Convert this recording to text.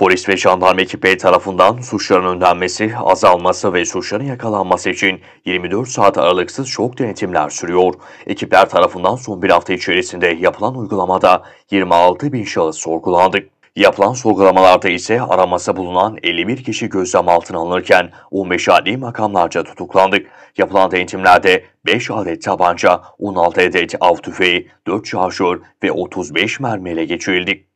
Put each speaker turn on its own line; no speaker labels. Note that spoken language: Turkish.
Polis ve jandarma ekipleri tarafından suçların önlenmesi, azalması ve suçların yakalanması için 24 saat aralıksız çok denetimler sürüyor. Ekipler tarafından son bir hafta içerisinde yapılan uygulamada 26 bin şahıs sorgulandı. Yapılan sorgulamalarda ise araması bulunan 51 kişi gözlem altına alınırken 15 adli makamlarca tutuklandık. Yapılan denetimlerde 5 adet tabanca, 16 adet av tüfeği, 4 şarjör ve 35 mermiyle geçirildik.